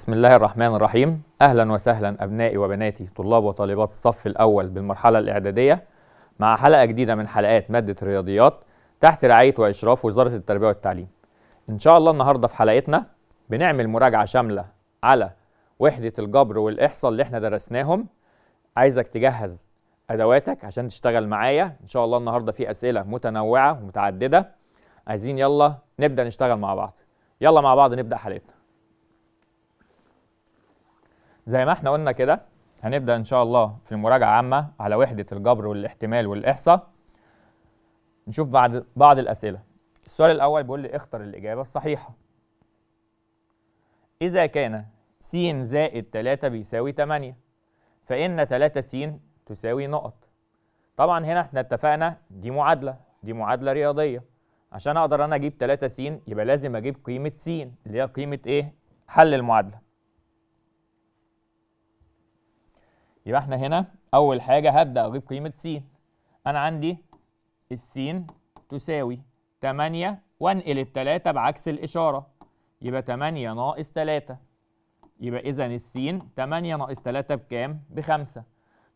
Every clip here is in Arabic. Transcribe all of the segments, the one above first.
بسم الله الرحمن الرحيم أهلا وسهلا أبنائي وبناتي طلاب وطالبات الصف الأول بالمرحلة الإعدادية مع حلقة جديدة من حلقات مادة الرياضيات تحت رعاية وإشراف وزارة التربية والتعليم إن شاء الله النهاردة في حلقتنا بنعمل مراجعة شاملة على وحدة الجبر والإحصاء اللي احنا درسناهم عايزك تجهز أدواتك عشان تشتغل معايا إن شاء الله النهاردة في أسئلة متنوعة ومتعددة عايزين يلا نبدأ نشتغل مع بعض يلا مع بعض نبدأ حلقتنا زي ما احنا قلنا كده هنبدا ان شاء الله في المراجعه عامه على وحده الجبر والاحتمال والاحصاء نشوف بعد بعض الاسئله السؤال الاول بيقول لي اختر الاجابه الصحيحه اذا كان س زائد 3 بيساوي 8 فان 3 س تساوي نقط طبعا هنا احنا اتفقنا دي معادله دي معادله رياضيه عشان اقدر انا اجيب 3 س يبقى لازم اجيب قيمه س اللي هي قيمه ايه حل المعادله يبقى احنا هنا اول حاجه هبدا اجيب قيمه س انا عندي السين تساوي 8 وانقل التلاتة بعكس الاشاره يبقى 8 ناقص 3 يبقى اذا السين 8 ناقص 3 بكام بخمسة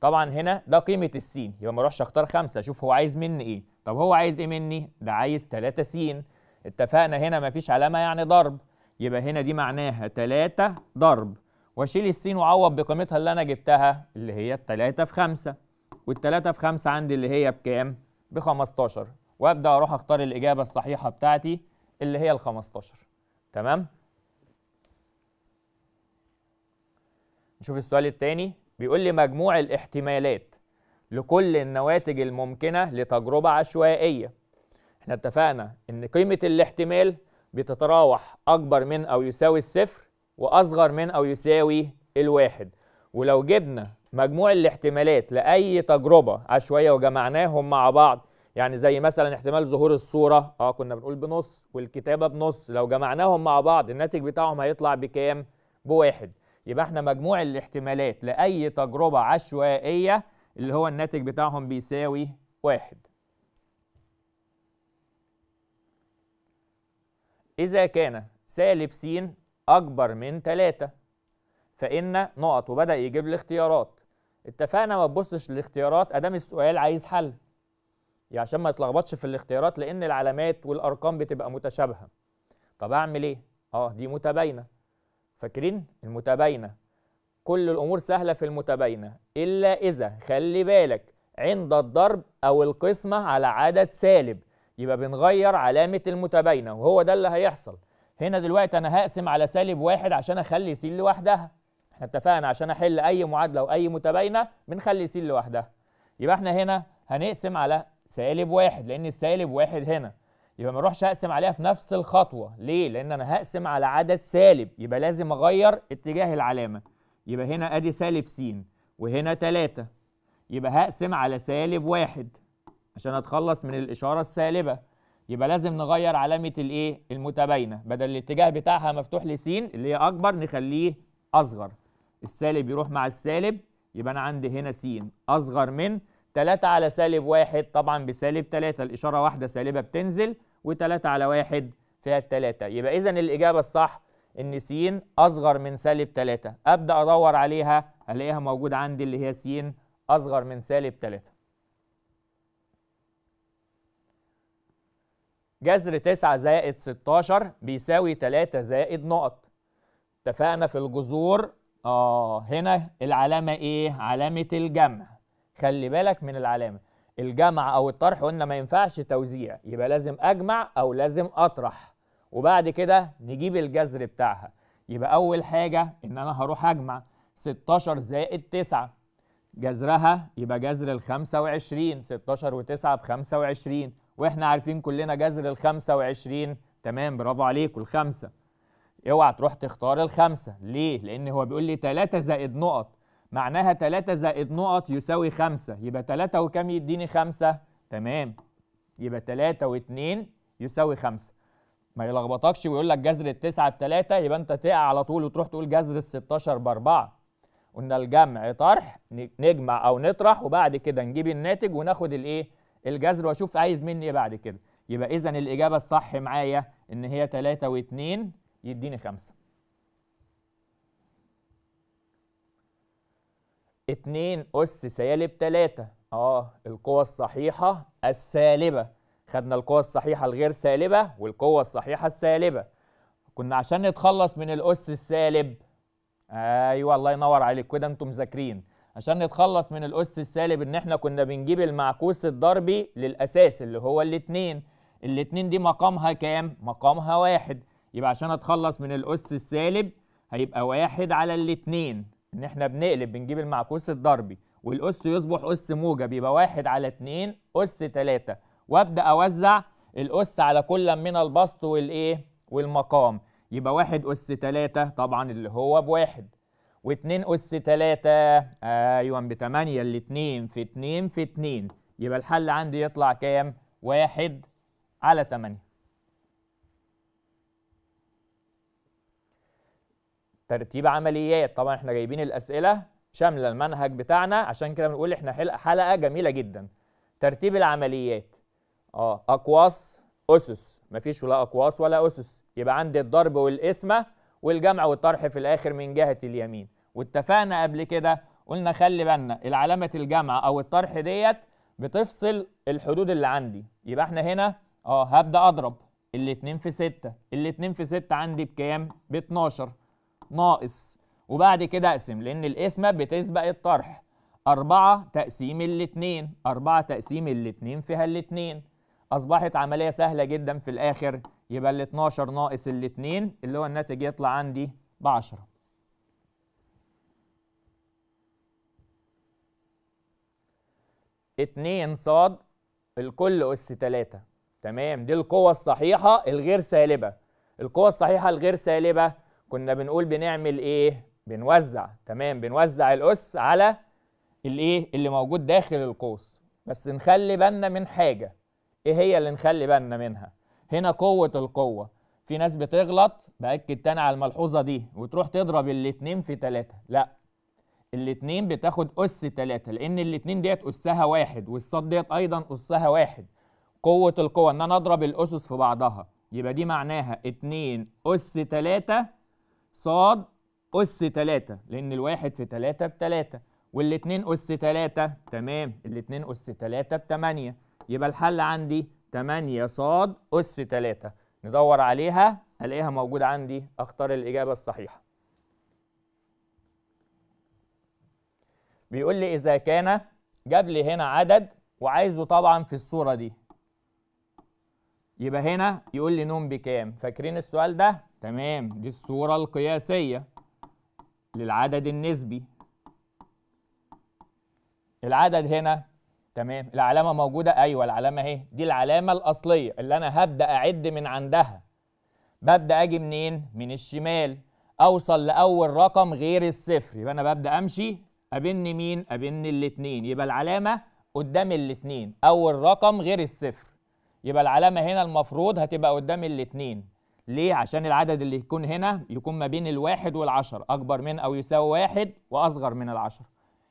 طبعا هنا ده قيمه السين يبقى ما اروحش اختار 5 اشوف هو عايز مني ايه طب هو عايز ايه مني ده عايز 3 س اتفقنا هنا مفيش علامه يعني ضرب يبقى هنا دي معناها 3 ضرب واشيل السين واعوض بقيمتها اللي انا جبتها اللي هي التلاتة في خمسة والتلاتة في خمسة عندي اللي هي بكام؟ بخمستاشر وابدا اروح اختار الاجابه الصحيحه بتاعتي اللي هي الخمستاشر تمام؟ نشوف السؤال التاني بيقول لي مجموع الاحتمالات لكل النواتج الممكنه لتجربه عشوائيه احنا اتفقنا ان قيمه الاحتمال بتتراوح اكبر من او يساوي الصفر وأصغر من أو يساوي الواحد ولو جبنا مجموع الاحتمالات لأي تجربة عشوائية وجمعناهم مع بعض يعني زي مثلا احتمال ظهور الصورة اه كنا بنقول بنص والكتابة بنص لو جمعناهم مع بعض الناتج بتاعهم هيطلع بكام؟ بواحد يبقى احنا مجموع الاحتمالات لأي تجربة عشوائية اللي هو الناتج بتاعهم بيساوي واحد إذا كان سالب س أكبر من 3 فإن نقط وبدأ يجيب لي اختيارات اتفقنا ما تبصش للاختيارات أدام السؤال عايز حل يعني عشان ما تلخبطش في الاختيارات لأن العلامات والأرقام بتبقى متشابهة طب أعمل إيه؟ أه دي متباينة فاكرين المتباينة كل الأمور سهلة في المتباينة إلا إذا خلي بالك عند الضرب أو القسمة على عدد سالب يبقى بنغير علامة المتباينة وهو ده اللي هيحصل هنا دلوقتي انا هقسم على سالب واحد عشان اخلي س لوحدها احنا اتفقنا عشان احل اي معادله واي متباينه بنخلي س لوحدها يبقى احنا هنا هنقسم على سالب واحد لان السالب واحد هنا يبقى ما اروحش اقسم عليها في نفس الخطوه ليه لان انا هقسم على عدد سالب يبقى لازم اغير اتجاه العلامه يبقى هنا ادي سالب س وهنا 3 يبقى هقسم على سالب واحد عشان اتخلص من الاشاره السالبه يبقى لازم نغير علامه الايه المتباينه بدل الاتجاه بتاعها مفتوح لسين اللي هي اكبر نخليه اصغر السالب يروح مع السالب يبقى انا عندي هنا س اصغر من 3 على سالب 1 طبعا بسالب 3 الاشاره واحده سالبه بتنزل و3 على 1 فيها 3 يبقى إذا الإجابة الصح إن س أصغر من سالب 3 أبدأ أدور عليها ألاقيها موجودة عندي اللي هي س أصغر من سالب 3 جذر 9 زائد 16 بيساوي 3 زائد نقط اتفقنا في الجذور اه هنا العلامه ايه علامه الجمع خلي بالك من العلامه الجمع او الطرح قلنا ما ينفعش توزيع يبقى لازم اجمع او لازم اطرح وبعد كده نجيب الجذر بتاعها يبقى اول حاجه ان انا هروح اجمع 16 زائد 9 جذرها يبقى جذر ال 25 16 و9 ب 25 واحنا عارفين كلنا جذر ال 25 تمام برافو عليكم الخمسه اوعى تروح تختار الخمسه ليه؟ لان هو بيقول لي 3 زائد نقط معناها 3 زائد نقط يساوي 5 يبقى 3 وكم يديني 5 تمام يبقى 3 و2 يساوي 5 ما يلخبطكش ويقول لك جذر التسعة بتلاتة يبقى انت تقع على طول وتروح تقول جذر الستاشر بأربعة قلنا الجمع طرح نجمع او نطرح وبعد كده نجيب الناتج وناخد الايه الجذر واشوف عايز مني ايه بعد كده يبقى اذا الاجابه الصح معايا ان هي 3 و2 يديني 5 2 اس سالب 3 اه القوة الصحيحة السالبة خدنا القوة الصحيحة الغير سالبة والقوة الصحيحة السالبة كنا عشان نتخلص من الأس السالب ايوه الله ينور عليك كده انتم مذاكرين عشان نتخلص من الاس السالب ان احنا كنا بنجيب المعكوس الضربي للاساس اللي هو الاثنين الاثنين دي مقامها كام مقامها واحد يبقى عشان اتخلص من الاس السالب هيبقى واحد على الاثنين ان احنا بنقلب بنجيب المعكوس الضربي والاس يصبح اس موجب يبقى واحد على اثنين اس تلاتة وابدا اوزع الاس على كل من البسط والايه والمقام يبقى واحد أس تلاتة طبعا اللي هو بواحد واتنين أس تلاتة أيوة بتمانية اللي اتنين في اتنين في اتنين يبقى الحل عندي يطلع كام؟ واحد على تمانية ترتيب عمليات طبعا احنا جايبين الأسئلة شاملة المنهج بتاعنا عشان كده بنقول احنا حلقة جميلة جدا ترتيب العمليات اه أقواس أسس مفيش ولا أقواس ولا أسس يبقى عندي الضرب والقسمة والجمع والطرح في الآخر من جهة اليمين واتفقنا قبل كده قلنا خلي بالنا العلامة الجمع أو الطرح ديت بتفصل الحدود اللي عندي يبقى احنا هنا اه هبدأ أضرب الاتنين في ستة الاتنين في ستة عندي بكام؟ ب 12 ناقص وبعد كده أقسم لأن القسمة بتسبق الطرح 4 تقسيم الاتنين 4 تقسيم الاتنين فيها الاتنين اصبحت عمليه سهله جدا في الاخر يبقى ال 12 ناقص ال 2 اللي هو الناتج يطلع عندي ب 10 2 ص الكل اس 3 تمام دي القوة الصحيحة الغير سالبة القوة الصحيحة الغير سالبة كنا بنقول بنعمل ايه بنوزع تمام بنوزع الاس على الايه اللي موجود داخل القوس بس نخلي بالنا من حاجة ايه هي اللي نخلي بالنا منها هنا قوه القوه في ناس بتغلط باكد تاني على الملحوظه دي وتروح تضرب الاتنين في تلاتة لا الاتنين بتاخد اس تلاتة لان الاتنين ديت اسها واحد والصاد ديت ايضا اسها واحد قوه القوه ان انا اضرب الاسس في بعضها يبقى دي معناها اتنين اس تلاتة صاد اس تلاتة لان الواحد في تلاتة بتلاتة والاتنين اس تلاتة تمام الاتنين اس تلاتة بتمانية يبقى الحل عندي 8 ص أس 3 ندور عليها ألاقيها موجودة عندي أختار الإجابة الصحيحة بيقول لي إذا كان جاب لي هنا عدد وعايزه طبعا في الصورة دي يبقى هنا يقول لي نوم بكام فاكرين السؤال ده تمام دي الصورة القياسية للعدد النسبي العدد هنا تمام العلامه موجوده ايوه العلامه اهي دي العلامه الاصليه اللي انا هبدا اعد من عندها ببدا اجي منين من الشمال اوصل لاول رقم غير الصفر يبقى انا ببدا امشي ابن مين ابن الاثنين يبقى العلامه قدام الاثنين اول رقم غير الصفر يبقى العلامه هنا المفروض هتبقى قدام الاثنين ليه عشان العدد اللي يكون هنا يكون ما بين الواحد والعشر اكبر من او يساوي واحد واصغر من العشر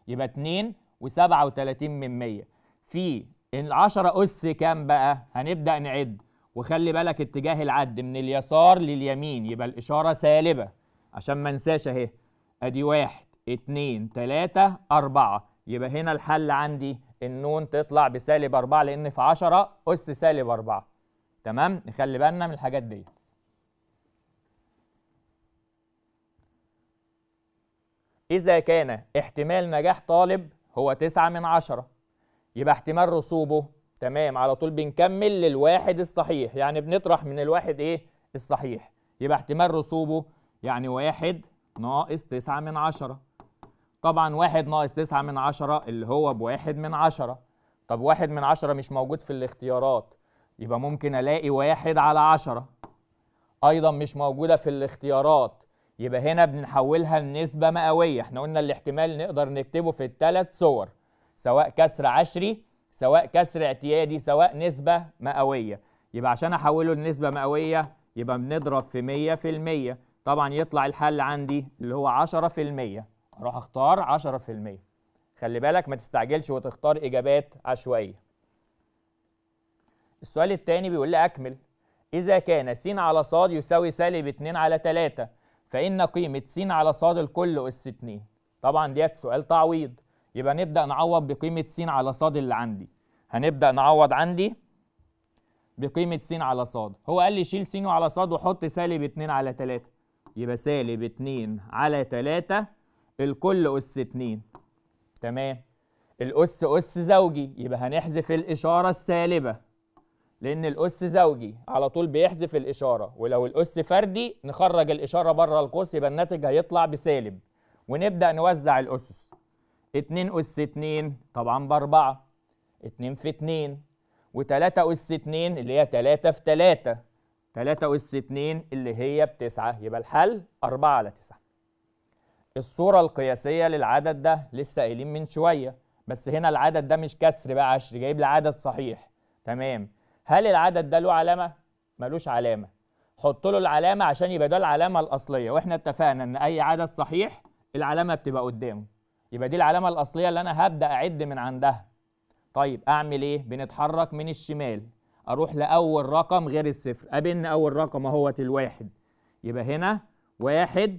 يبقى اتنين وسبعة وتلاتين من مية في العشرة أس كام بقى؟ هنبدأ نعد وخلي بالك اتجاه العد من اليسار لليمين يبقى الإشارة سالبة عشان ما انساش أهي أدي واحد اتنين تلاتة أربعة يبقى هنا الحل عندي النون تطلع بسالب أربعة لأن في عشرة أس سالب أربعة تمام؟ نخلي بالنا من الحاجات دي إذا كان احتمال نجاح طالب هو تسعة من عشرة يبقى احتمال رسوبه تمام على طول بنكمل للواحد الصحيح يعني بنطرح من الواحد ايه الصحيح يبقى احتمال رسوبه يعني واحد ناقص تسعة من عشرة طبعا واحد ناقص تسعة من عشرة اللي هو بواحد من عشرة طب واحد من عشرة مش موجود في الاختيارات يبقى ممكن الاقي واحد على عشرة ايضا مش موجودة في الاختيارات يبقى هنا بنحولها لنسبة مئوية احنا قلنا الاحتمال نقدر نكتبه في الثلاث صور سواء كسر عشري سواء كسر اعتيادي سواء نسبة مئوية يبقى عشان أحوله لنسبة مئوية يبقى بنضرب في 100 في المية طبعا يطلع الحل عندي اللي هو 10 في المية أروح أختار 10 في المية خلي بالك ما تستعجلش وتختار إجابات عشوائية السؤال الثاني بيقول لي أكمل إذا كان س على ص يساوي سالب 2 على 3 فإن قيمة س على ص الكل أس 2 طبعا ديت سؤال تعويض يبقى نبدأ نعوض بقيمة س على ص اللي عندي هنبدأ نعوض عندي بقيمة س على ص هو قال لي شيل س على ص وحط سالب 2 على 3 يبقى سالب 2 على 3 الكل أس 2 تمام الأس أس زوجي يبقى هنحذف الإشارة السالبة لأن الأس زوجي على طول بيحذف الإشارة ولو الأس فردي نخرج الإشارة بره القوس يبقى الناتج هيطلع بسالب ونبدأ نوزع الأسس 2 أس 2 طبعا ب 4 2 في 2 و3 أس 2 اللي هي 3 في 3 3 أس 2 اللي هي ب 9 يبقى الحل 4 على 9 الصورة القياسية للعدد ده لسه قايلين من شوية بس هنا العدد ده مش كسر بقى عشر جايب لي عدد صحيح تمام هل العدد ده له علامة؟ ملوش علامة حط له العلامة عشان يبقى ده العلامة الأصلية واحنا اتفقنا إن أي عدد صحيح العلامة بتبقى قدامه يبقى دي العلامه الاصليه اللي انا هبدا اعد من عندها طيب اعمل ايه بنتحرك من الشمال اروح لاول رقم غير الصفر قابلنا اول رقم اهوت الواحد يبقى هنا واحد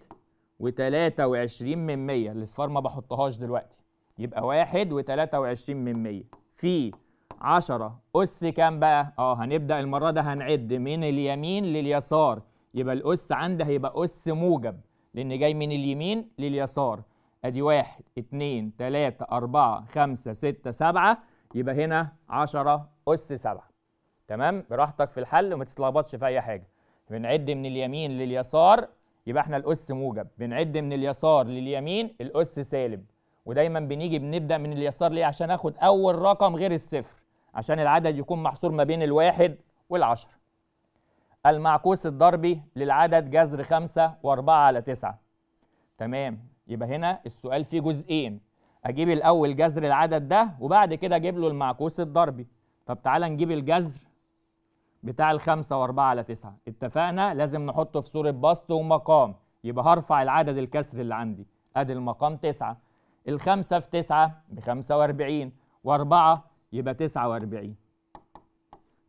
وتلاتة وعشرين من مية الاصفار ما بحطهاش دلوقتي يبقى واحد وتلاتة وعشرين من مية في عشرة أس كام بقى؟ اه هنبدأ المرة ده هنعد من اليمين لليسار يبقى الأس عندي هيبقى أس موجب لأن جاي من اليمين لليسار ادي واحد اتنين تلاتة أربعة خمسة ستة سبعة يبقى هنا عشرة أس سبعة تمام براحتك في الحل وما تتلخبطش في أي حاجة بنعد من اليمين لليسار يبقى احنا الأس موجب بنعد من اليسار لليمين الأس سالب ودايما بنيجي بنبدأ من اليسار ليه عشان آخد أول رقم غير الصفر عشان العدد يكون محصور ما بين الواحد والعشرة المعكوس الضربي للعدد جذر خمسة وأربعة على تسعة تمام يبقى هنا السؤال فيه جزئين اجيب الاول جذر العدد ده وبعد كده اجيب له المعكوس الضربي طب تعالى نجيب الجذر بتاع الخمسة وأربعة على تسعة اتفقنا لازم نحطه في صورة بسط ومقام يبقى هرفع العدد الكسر اللي عندي أدي المقام تسعة الخمسة في تسعة بخمسة وأربعين وأربعة يبقى تسعة وأربعين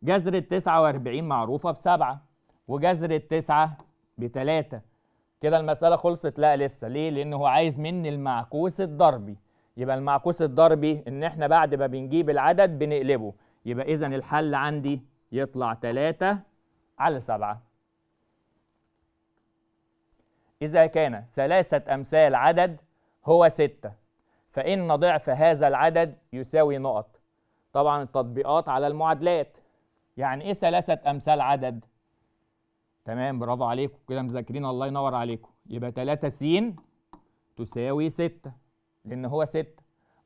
جذر التسعة وأربعين معروفة بسبعة وجذر التسعة بتلاتة كده المسألة خلصت لا لسه ليه؟ لأن هو عايز مني المعكوس الضربي يبقى المعكوس الضربي إن إحنا بعد ما بنجيب العدد بنقلبه يبقى إذا الحل عندي يطلع 3 على 7 إذا كان ثلاثة أمثال عدد هو 6 فإن ضعف هذا العدد يساوي نقط طبعا التطبيقات على المعادلات يعني إيه ثلاثة أمثال عدد؟ تمام برافو عليكم كده مذاكرين الله ينور عليكم يبقى 3 س تساوي 6 لان هو 6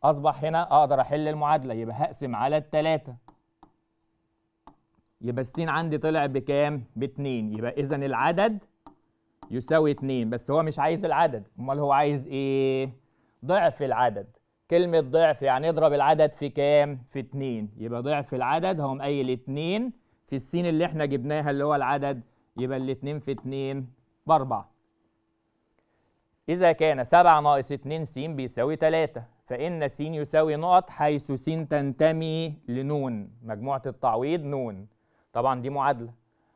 اصبح هنا اقدر احل المعادله يبقى هقسم على الثلاثه يبقى السين عندي طلع بكام ب2 يبقى اذا العدد يساوي 2 بس هو مش عايز العدد امال هو عايز ايه ضعف العدد كلمة ضعف يعني اضرب العدد في كام؟ في 2 يبقى ضعف العدد هو مقيل 2 في السين اللي احنا جبناها اللي هو العدد يبقى الاتنين في اتنين بأربعة إذا كان سبعة ناقص اتنين س بيساوي تلاتة فإن س يساوي نقط حيث س تنتمي لنون مجموعة التعويض نون طبعا دي معادلة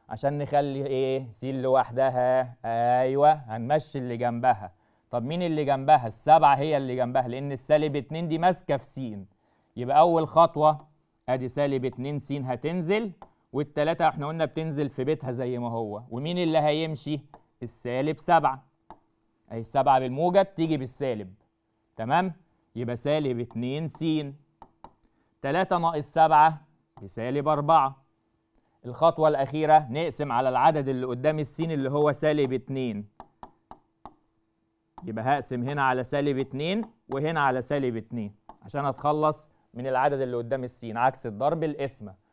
عشان نخلي إيه س لوحدها أيوه هنمشي اللي جنبها طب مين اللي جنبها السبعة هي اللي جنبها لأن السالب اتنين دي ماسكة في س يبقى أول خطوة أدي سالب اتنين س هتنزل والتلاتة احنا قلنا بتنزل في بيتها زي ما هو ومين اللي هيمشي السالب سبعة اي السبعة بالموجب تيجي بالسالب تمام يبقى سالب اتنين س تلاتة ناقص سبعة بسالب أربعة الخطوة الأخيرة نقسم على العدد اللي قدام السين اللي هو سالب اتنين يبقى هقسم هنا على سالب اتنين وهنا على سالب اتنين عشان أتخلص من العدد اللي قدام السين عكس الضرب القسمه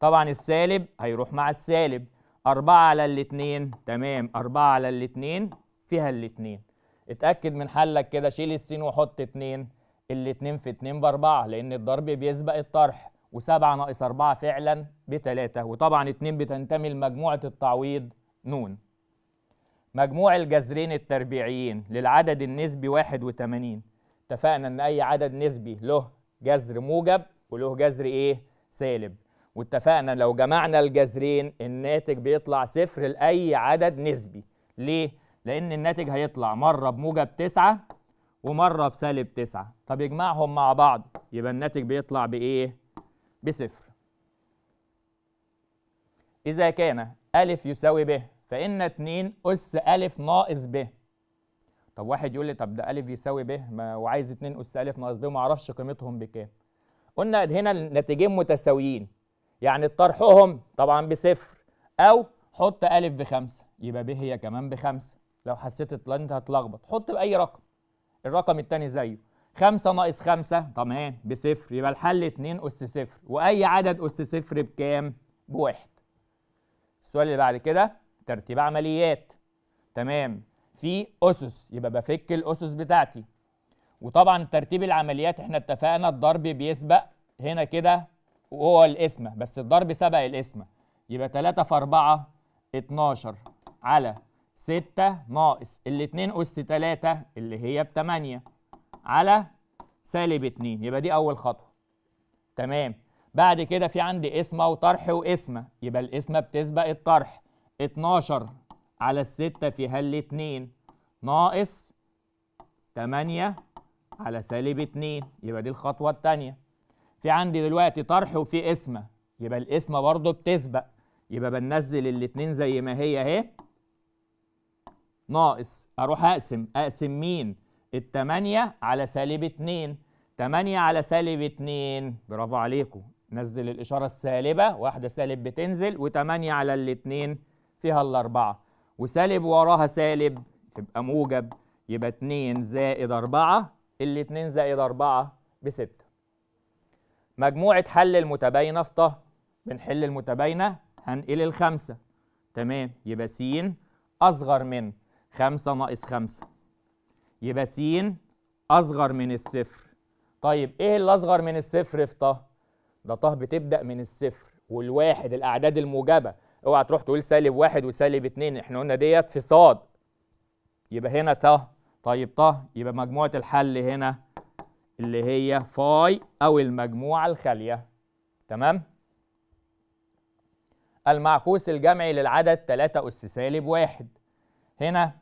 طبعا السالب هيروح مع السالب 4 على الاتنين تمام 4 على الاتنين فيها الاتنين اتأكد من حلك كده شيل السين وحط اتنين الاتنين في اتنين باربعة لأن الضرب بيسبق الطرح وسبعة ناقص أربعة فعلا بتلاتة وطبعا اتنين بتنتمي لمجموعة التعويض نون مجموع الجذرين التربيعيين للعدد النسبي 81 اتفقنا ان اي عدد نسبي له جذر موجب وله جذر ايه سالب واتفقنا لو جمعنا الجذرين الناتج بيطلع صفر لأي عدد نسبي ليه؟ لأن الناتج هيطلع مرة بموجب تسعة ومرة بسالب تسعة طب يجمعهم مع بعض يبقى الناتج بيطلع بإيه؟ بصفر إذا كان أ يساوي ب فإن 2 أس أ ناقص ب طب واحد يقول لي طب ده أ يساوي ب وعايز 2 أس أ ناقص ب وما أعرفش قيمتهم بكام قلنا هنا الناتجين متساويين يعني طرحهم طبعا بصفر او حط الف بخمسه يبقى ب هي كمان بخمسه لو حسيت ان انت هتلخبط حط باي رقم الرقم الثاني زيه خمسه ناقص خمسه تمام بصفر يبقى الحل اتنين اس صفر واي عدد اس صفر بكام؟ بواحد. السؤال اللي بعد كده ترتيب عمليات تمام في اسس يبقى بفك الاسس بتاعتي وطبعا ترتيب العمليات احنا اتفقنا الضرب بيسبق هنا كده وهو القسمة بس الضرب سبق القسمة يبقى 3 في 4 12 على 6 ناقص ال 2 أس 3 اللي هي ب 8 على سالب 2 يبقى دي أول خطوة تمام بعد كده في عندي قسمة وطرح وقسمة يبقى القسمة بتسبق الطرح 12 على الستة فيها 2 ناقص 8 على سالب 2 يبقى دي الخطوة الثانية في عندي دلوقتي طرح وفي قسمه يبقى القسمه برضو بتسبق يبقى بنزل الاتنين زي ما هي اهي ناقص اروح اقسم اقسم مين التمانية على سالب اتنين تمانية على سالب اتنين برافو عليكم نزل الإشارة السالبة واحدة سالب بتنزل وتمانية على الاتنين فيها الأربعة وسالب وراها سالب تبقى موجب يبقى اتنين زائد أربعة الاتنين زائد أربعة بستة مجموعة حل المتباينة في طه بنحل المتباينة هنقل الخمسة تمام يبقى س أصغر من خمسة ناقص خمسة يبقى س أصغر من الصفر طيب إيه اللي أصغر من الصفر في طه؟ ده طه بتبدأ من الصفر والواحد الأعداد الموجبة اوعى تروح تقول سالب واحد وسالب اتنين احنا قلنا ديت في صاد يبقى هنا طه طيب طه يبقى مجموعة الحل هنا اللي هي فاي أو المجموعة الخالية تمام؟ المعكوس الجمعي للعدد 3 أس سالب 1 هنا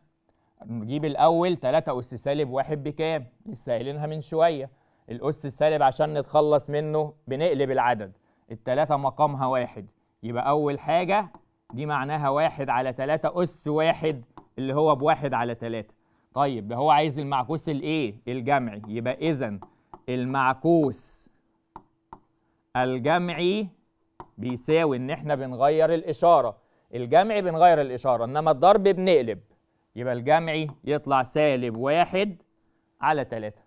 نجيب الأول 3 أس سالب 1 بكام؟ لسه قايلينها من شوية الأس السالب عشان نتخلص منه بنقلب العدد التلاتة مقامها واحد يبقى أول حاجة دي معناها واحد على تلاتة أس واحد اللي هو بواحد على تلاتة طيب هو عايز المعكوس الايه الجمعي يبقى اذا المعكوس الجمعي بيساوي ان احنا بنغير الاشاره الجمعي بنغير الاشاره انما الضرب بنقلب يبقى الجمعي يطلع سالب واحد على تلاتة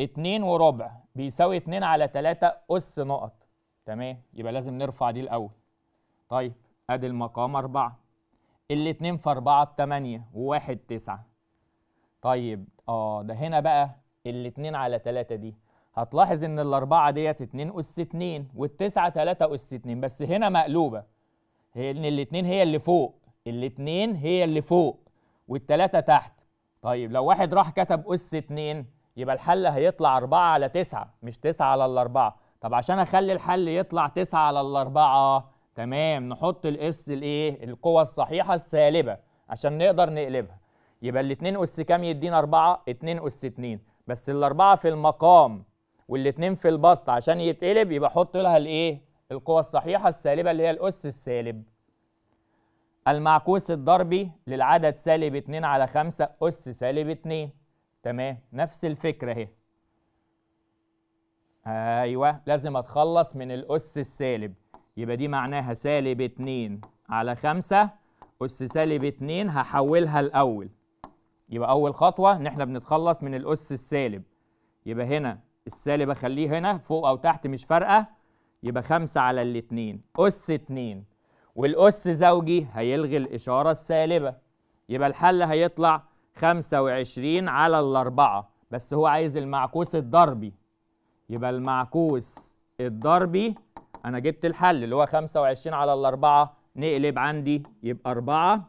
اتنين وربع بيساوي اتنين على تلاتة أس نقط تمام يبقى لازم نرفع دي الأول طيب أدي المقام أربعة اللي 2 في 4 ب 8 و1 9 طيب اه ده هنا بقى الاتنين 2 على 3 دي هتلاحظ ان الاربعه ديت 2 اس 2 والتسعه 3 اس 2 بس هنا مقلوبه هي ان الاتنين هي اللي فوق الاتنين هي اللي فوق والتلاتة تحت طيب لو واحد راح كتب اس 2 يبقى الحل هيطلع 4 على 9 مش 9 على الاربعه طب عشان اخلي الحل يطلع 9 على الاربعه تمام نحط الاس الايه القوه الصحيحه السالبه عشان نقدر نقلبها يبقى الاتنين اس كام يدينا اربعة اتنين اس اتنين بس الاربعه في المقام والاتنين في البسط عشان يتقلب يبقى حط لها الايه القوه الصحيحه السالبه اللي هي الاس السالب المعكوس الضربي للعدد سالب 2 على 5 اس سالب 2 تمام نفس الفكره اهي ايوه لازم اتخلص من الاس السالب يبقى دي معناها سالب 2 على 5 أس سالب 2 هحولها الأول يبقى أول خطوة إن إحنا بنتخلص من الأس السالب يبقى هنا السالب أخليه هنا فوق أو تحت مش فارقة يبقى 5 على الاتنين أس 2 والأس زوجي هيلغي الإشارة السالبة يبقى الحل هيطلع 25 على الأربعة بس هو عايز المعكوس الضربي يبقى المعكوس الضربي انا جبت الحل اللي هو 25 على ال 4 نقلب عندي يبقى 4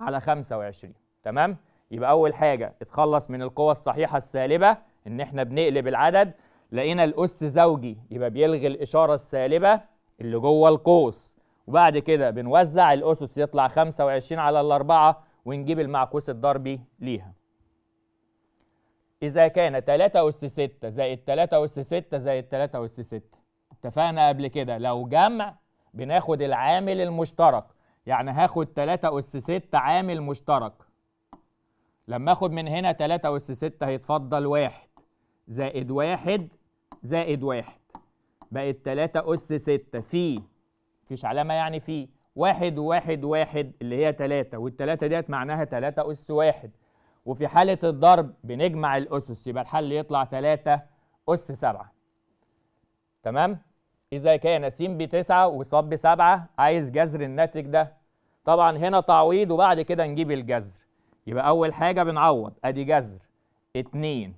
على 25 تمام يبقى اول حاجه اتخلص من القوى الصحيحه السالبه ان احنا بنقلب العدد لقينا الاس زوجي يبقى بيلغي الاشاره السالبه اللي جوه القوس وبعد كده بنوزع الاسس يطلع 25 على ال 4 ونجيب المعكوس الضربي ليها إذا كان 3 أس 6 زائد 3 أس 6 زائد 3 أس 6 اتفقنا قبل كده لو جمع بناخد العامل المشترك يعني هاخد 3 أس 6 عامل مشترك لما اخد من هنا 3 أس 6 هيتفضل 1 زائد 1 زائد 1 بقت 3 أس 6 في مفيش علامة يعني في 1 واحد وواحد 1 اللي هي 3 وال3 ديت معناها 3 أس 1 وفي حالة الضرب بنجمع الأسس يبقى الحل يطلع 3 أس 7 تمام؟ إذا كان س بتسعة وص بسبعة عايز جذر الناتج ده طبعا هنا تعويض وبعد كده نجيب الجذر يبقى أول حاجة بنعوض أدي جذر اتنين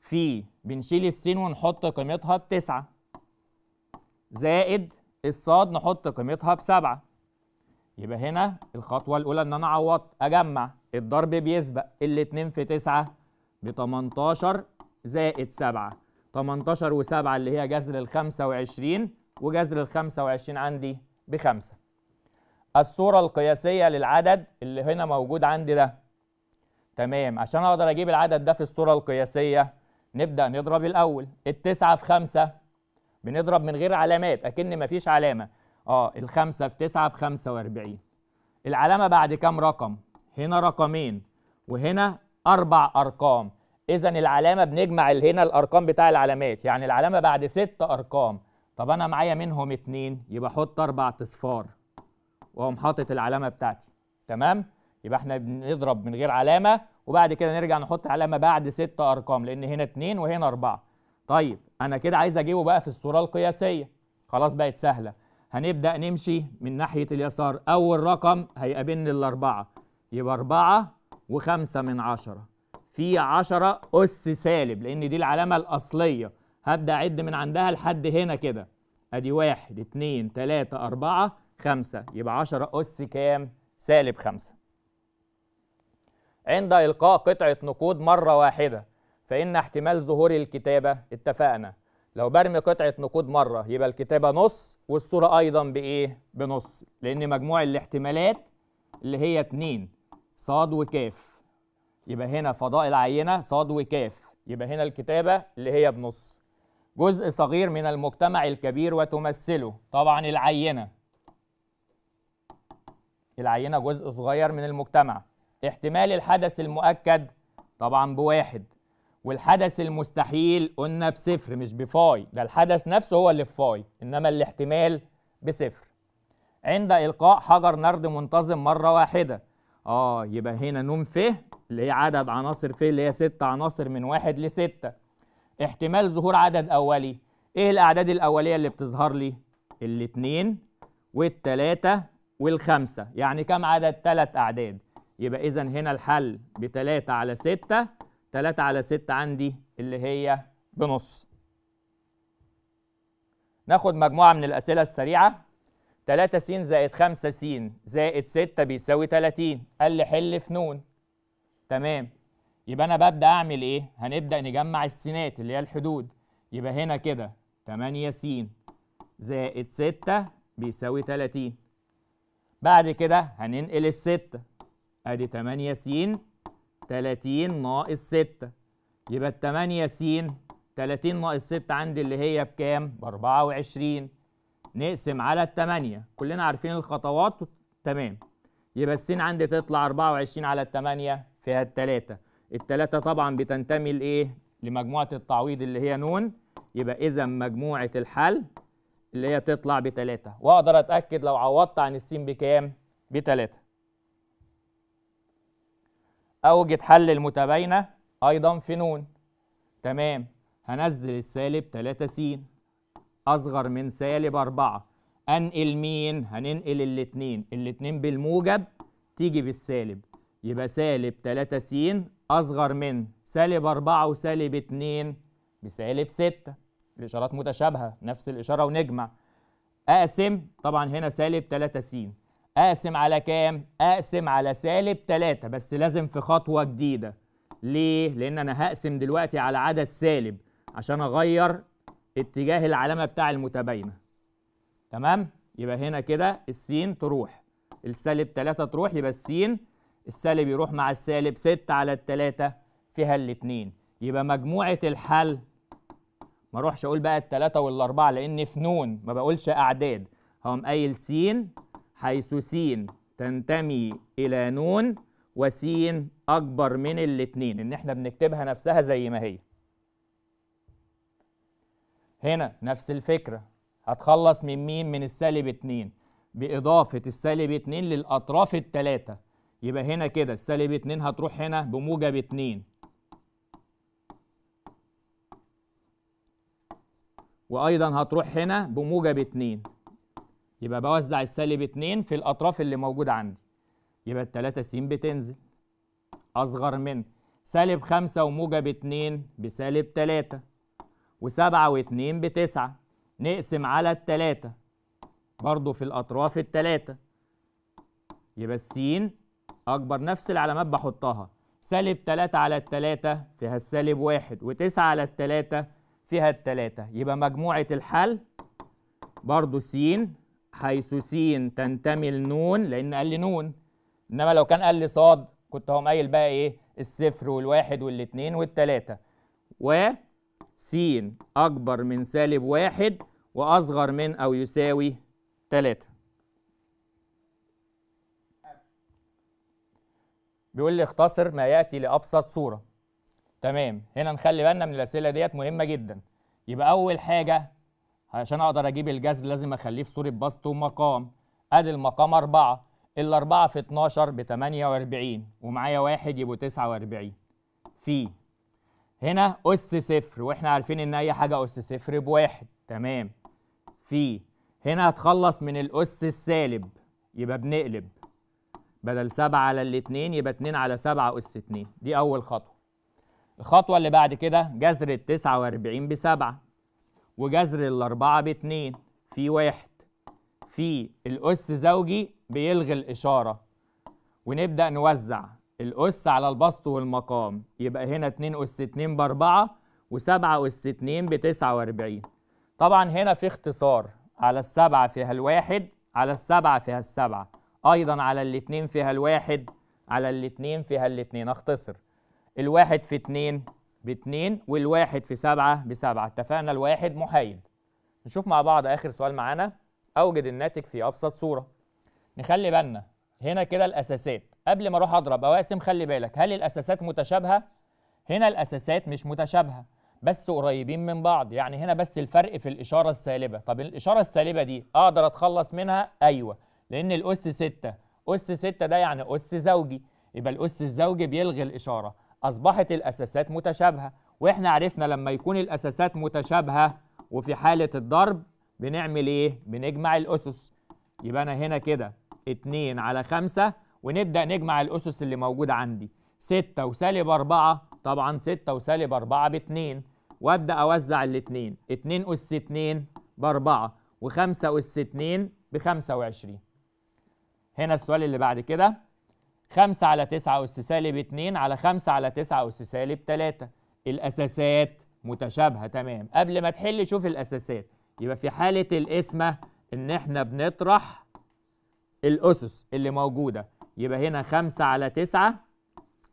في بنشيل السين ونحط قيمتها بتسعة زائد الصاد نحط قيمتها بسبعة يبقى هنا الخطوة الأولى إن أنا عوضت أجمع الضرب بيسبق الاتنين في تسعة ب 18 زائد سبعة 18 و7 اللي هي جذر ال 25 وجذر ال 25 عندي بخمسة الصورة القياسية للعدد اللي هنا موجود عندي ده تمام عشان أقدر أجيب العدد ده في الصورة القياسية نبدأ نضرب الأول التسعة في خمسة بنضرب من غير علامات أكن مفيش علامة اه الخمسة في تسعة بخمسة وأربعين العلامة بعد كام رقم؟ هنا رقمين وهنا أربع أرقام اذا العلامه بنجمع هنا الارقام بتاع العلامات يعني العلامه بعد ست ارقام طب انا معايا منهم اتنين يبقى احط اربع اصفار واقوم حاطط العلامه بتاعتي تمام يبقى احنا بنضرب من غير علامه وبعد كده نرجع نحط علامه بعد ست ارقام لان هنا اتنين وهنا اربعه طيب انا كده عايز اجيبه بقى في الصوره القياسيه خلاص بقت سهله هنبدا نمشي من ناحيه اليسار اول رقم هيقابلني الاربعه يبقى اربعه وخمسه من عشره في 10 أس سالب لأن دي العلامة الأصلية هبدأ أعد من عندها لحد هنا كده أدي 1 2 3 4 5 يبقى 10 أس كام؟ سالب 5 عند إلقاء قطعة نقود مرة واحدة فإن احتمال ظهور الكتابة اتفقنا لو برمي قطعة نقود مرة يبقى الكتابة نص والصورة أيضا بإيه؟ بنص لأن مجموع الاحتمالات اللي هي 2 صاد وكاف يبقى هنا فضاء العينة صاد وكاف يبقى هنا الكتابة اللي هي بنص جزء صغير من المجتمع الكبير وتمثله طبعا العينة العينة جزء صغير من المجتمع احتمال الحدث المؤكد طبعا بواحد والحدث المستحيل قلنا بصفر مش بفاي ده الحدث نفسه هو اللي بفاي انما الاحتمال بصفر عند القاء حجر نرد منتظم مره واحده اه يبقى هنا نون ف اللي هي عدد عناصر ف اللي هي ست عناصر من واحد لستة احتمال ظهور عدد اولي ايه الاعداد الاوليه اللي بتظهر لي الاثنين والثلاثه والخمسه يعني كم عدد ثلاث اعداد يبقى اذا هنا الحل بتلاتة على ستة تلاتة على ستة عندي اللي هي بنص ناخد مجموعه من الاسئله السريعه 3 س زائد 5 س زائد 6 بيساوي 30 قال لي حل في نون تمام يبقى انا ببدا اعمل ايه هنبدا نجمع السينات اللي هي الحدود يبقى هنا كده 8 س زائد 6 بيساوي 30 بعد كده هننقل ال 6 ادي 8 س 30 ناقص 6 يبقى ال 8 س 30 ناقص 6 عندي اللي هي بكام؟ ب 24 نقسم على الثمانية كلنا عارفين الخطوات تمام يبقى السين عندي تطلع 24 على الثمانية فيها التلاتة التلاتة طبعا بتنتمي لإيه؟ لمجموعة التعويض اللي هي نون يبقى إذا مجموعة الحل اللي هي تطلع بتلاتة وأقدر أتأكد لو عوضت عن السين بكام؟ بتلاتة أوجد حل المتباينة أيضا في نون تمام هنزل السالب 3 س أصغر من سالب 4 أنقل مين؟ هننقل الاتنين الاتنين بالموجب تيجي بالسالب يبقى سالب 3 س أصغر من سالب 4 وسالب 2 بسالب 6 الإشارات متشابهة نفس الإشارة ونجمع أقسم طبعا هنا سالب 3 س أقسم على كام؟ أقسم على سالب 3 بس لازم في خطوة جديدة ليه؟ لأن أنا هقسم دلوقتي على عدد سالب عشان أغير اتجاه العلامه بتاع المتباينه تمام يبقى هنا كده السين تروح السالب 3 تروح يبقى السين السالب يروح مع السالب 6 على التلاتة فيها الاتنين يبقى مجموعة الحل ما اروحش اقول بقى التلاتة والاربعة لان في نون ما بقولش اعداد هم قايل س حيث س تنتمي الى نون وسين اكبر من الاتنين ان احنا بنكتبها نفسها زي ما هي هنا نفس الفكرة هتخلص من مين؟ من السالب 2 بإضافة السالب 2 للأطراف التلاتة يبقى هنا كده السالب 2 هتروح هنا بموجب 2 وأيضا هتروح هنا بموجب 2 يبقى بوزع السالب 2 في الأطراف اللي موجودة عندي يبقى التلاتة س بتنزل أصغر من سالب 5 وموجب 2 بسالب 3 وسبعة واتنين بتسعة نقسم على التلاتة برضو في الأطراف التلاتة يبقى السين أكبر نفس العلامات بحطها سالب تلاتة على التلاتة فيها السالب واحد وتسعة على التلاتة فيها التلاتة يبقى مجموعة الحل برضو سين حيث سين تنتمي لنون لأن قال لي نون إنما لو كان قال لي صاد كنت هو مايل بقى إيه الصفر والواحد والاتنين والتلاتة و س أكبر من سالب واحد وأصغر من أو يساوي تلاتة بيقول لي اختصر ما يأتي لأبسط صورة تمام هنا نخلي بالنا من الأسئلة ديت مهمة جدا يبقى أول حاجة عشان أقدر أجيب الجذر لازم أخليه في صورة بسط ومقام أدي المقام أربعة الأربعة في 12 ب 48 ومعايا واحد يبقوا 49 في هنا أس صفر وإحنا عارفين إن أي حاجة أس صفر بواحد تمام في هنا هتخلص من الأس السالب يبقى بنقلب بدل سبعة على الاتنين يبقى اتنين على سبعة أس اتنين دي أول خطوة الخطوة اللي بعد كده جذر التسعة وأربعين بسبعة وجذر الأربعة باتنين في واحد في الأس زوجي بيلغي الإشارة ونبدأ نوزع الأس على البسط والمقام يبقى هنا 2 أس 2 ب 4 و7 أس 2 ب 49 طبعا هنا في اختصار على السبعة فيها الواحد على السبعة فيها السبعة أيضا على الاتنين فيها الواحد على الاتنين فيها الاتنين أختصر الواحد في اتنين باتنين والواحد في سبعة بسبعة اتفقنا الواحد محايد نشوف مع بعض آخر سؤال معانا أوجد الناتج في أبسط صورة نخلي بالنا هنا كده الأساسات قبل ما اروح اضرب او اقسم خلي بالك هل الاساسات متشابهه هنا الاساسات مش متشابهه بس قريبين من بعض يعني هنا بس الفرق في الاشاره السالبه طب الاشاره السالبه دي اقدر اتخلص منها ايوه لان الاس 6 اس 6 ده يعني اس زوجي يبقى الاس الزوجي بيلغي الاشاره اصبحت الاساسات متشابهه واحنا عرفنا لما يكون الاساسات متشابهه وفي حاله الضرب بنعمل ايه بنجمع الاسس يبقى انا هنا كده 2 على 5 ونبدأ نجمع الأسس اللي موجودة عندي 6 وسالب 4 طبعا 6 وسالب 4 ب 2 وابدا اوزع الاثنين 2 اس 2 ب 4 و5 اس 2 ب 25 هنا السؤال اللي بعد كده 5 على 9 اس سالب 2 على 5 على 9 اس سالب 3 الاساسات متشابهه تمام قبل ما تحل شوف الاساسات يبقى في حاله القسمه ان احنا بنطرح الاسس اللي موجوده يبقى هنا خمسة على تسعة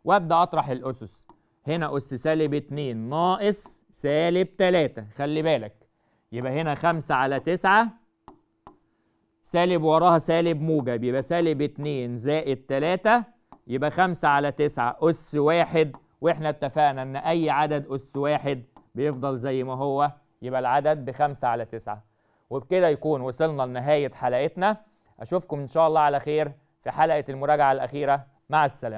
وابدأ أطرح الأسس هنا أس سالب اتنين ناقص سالب تلاتة خلي بالك يبقى هنا خمسة على تسعة سالب وراها سالب موجب يبقى سالب اتنين زائد تلاتة يبقى خمسة على تسعة أس واحد وإحنا اتفقنا إن أي عدد أس واحد بيفضل زي ما هو يبقى العدد بخمسة على تسعة وبكده يكون وصلنا لنهاية حلقتنا أشوفكم إن شاء الله على خير في حلقة المراجعة الأخيرة مع السلامة